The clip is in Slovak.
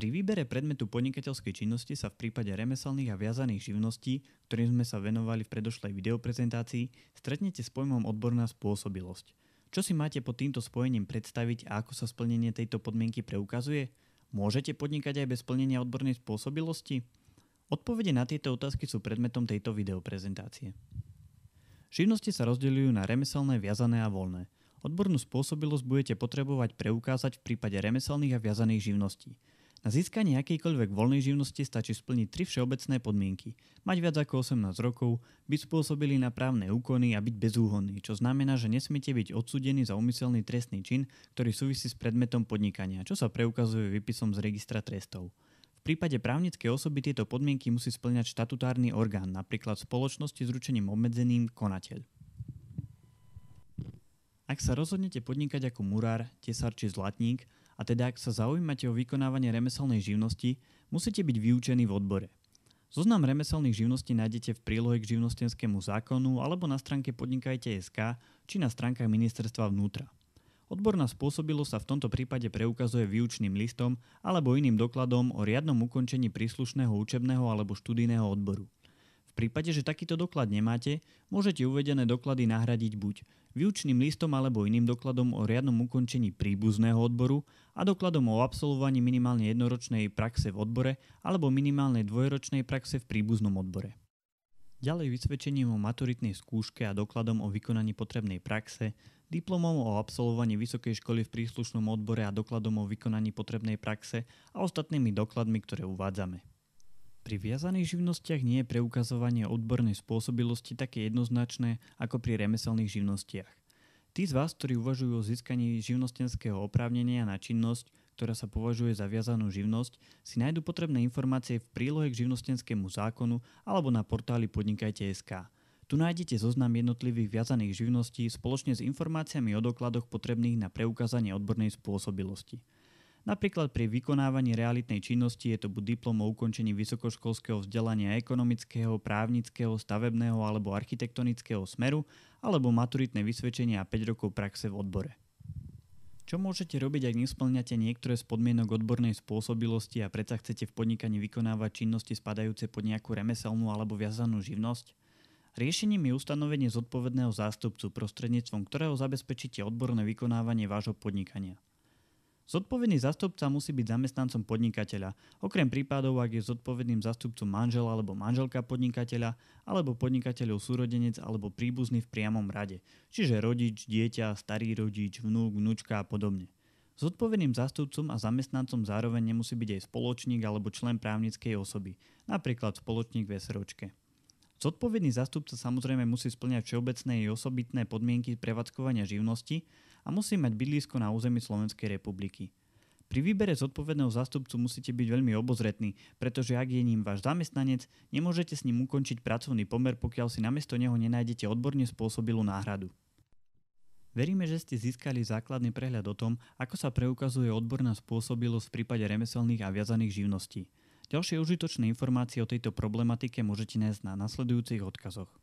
Pri výbere predmetu podnikateľskej činnosti sa v prípade remeselných a viazaných živností, ktorým sme sa venovali v predošlej videoprezentácii, stretnete s pojmom odborná spôsobilosť. Čo si máte pod týmto spojením predstaviť a ako sa splnenie tejto podmienky preukazuje? Môžete podnikať aj bez splnenia odbornej spôsobilosti? Odpovede na tieto otázky sú predmetom tejto videoprezentácie. Živnosti sa rozdeľujú na remeselné, viazané a voľné. Odbornú spôsobilosť budete potrebovať preukázať v prípade remeselných a viazaných živností. Na získanie akejkoľvek voľnej živnosti stačí splniť tri všeobecné podmienky. Mať viac ako 18 rokov, byť spôsobili na právne úkony a byť bezúhonný, čo znamená, že nesmiete byť odsúdení za umyselný trestný čin, ktorý súvisí s predmetom podnikania, čo sa preukazuje výpisom z registra trestov. V prípade právnickej osoby tieto podmienky musí splňať štatutárny orgán, napríklad spoločnosti s ručením obmedzeným konateľ. Ak sa rozhodnete podnikať ako murár, tesár či zlatník, a teda ak sa zaujímate o vykonávanie remeselnej živnosti, musíte byť vyučení v odbore. Zoznam remeselných živností nájdete v prílohe k živnostenskému zákonu alebo na stránke podnikajte.sk či na stránkach ministerstva vnútra. Odborná spôsobilosť sa v tomto prípade preukazuje výučným listom alebo iným dokladom o riadnom ukončení príslušného učebného alebo študijného odboru prípade, že takýto doklad nemáte, môžete uvedené doklady nahradiť buď výučným listom alebo iným dokladom o riadnom ukončení príbuzného odboru a dokladom o absolvovaní minimálne jednoročnej praxe v odbore alebo minimálne dvojročnej praxe v príbuznom odbore. Ďalej vysvedčením o maturitnej skúške a dokladom o vykonaní potrebnej praxe, diplomom o absolvovaní vysokej školy v príslušnom odbore a dokladom o vykonaní potrebnej praxe a ostatnými dokladmi, ktoré uvádzame. Pri viazaných živnostiach nie je preukazovanie odbornej spôsobilosti také jednoznačné ako pri remeselných živnostiach. Tí z vás, ktorí uvažujú o získaní živnostenského oprávnenia na činnosť, ktorá sa považuje za viazanú živnosť, si nájdu potrebné informácie v prílohe k živnostenskému zákonu alebo na portáli podnikajte.sk. Tu nájdete zoznam jednotlivých viazaných živností spoločne s informáciami o dokladoch potrebných na preukázanie odbornej spôsobilosti. Napríklad pri vykonávaní realitnej činnosti je to buď diplom o ukončení vysokoškolského vzdelania ekonomického, právnického, stavebného alebo architektonického smeru, alebo maturitné vysvedčenie a 5 rokov praxe v odbore. Čo môžete robiť, ak nesplňate niektoré z podmienok odbornej spôsobilosti a predsa chcete v podnikaní vykonávať činnosti spadajúce pod nejakú remeselnú alebo viazanú živnosť? Riešením je ustanovenie zodpovedného zástupcu, prostredníctvom ktorého zabezpečíte odborné vykonávanie vášho podnikania. Zodpovedný zastupca musí byť zamestnancom podnikateľa, okrem prípadov, ak je zodpovedným zastupcom manžel alebo manželka podnikateľa, alebo podnikateľov súrodenec alebo príbuzný v priamom rade, čiže rodič, dieťa, starý rodič, vnúk, vnúčka a podobne. Zodpovedným zastupcom a zamestnancom zároveň nemusí byť aj spoločník alebo člen právnickej osoby, napríklad spoločník v SROčke. Zodpovedný zastupca samozrejme musí splňať všeobecné i osobitné podmienky prevádzkovania živnosti a musí mať bydlisko na území Slovenskej republiky. Pri výbere zodpovedného zastupcu musíte byť veľmi obozretní, pretože ak je ním váš zamestnanec, nemôžete s ním ukončiť pracovný pomer, pokiaľ si namiesto neho nenájdete odborne spôsobilú náhradu. Veríme, že ste získali základný prehľad o tom, ako sa preukazuje odborná spôsobilosť v prípade remeselných a viazaných živností. Ďalšie užitočné informácie o tejto problematike môžete nájsť na nasledujúcich odkazoch.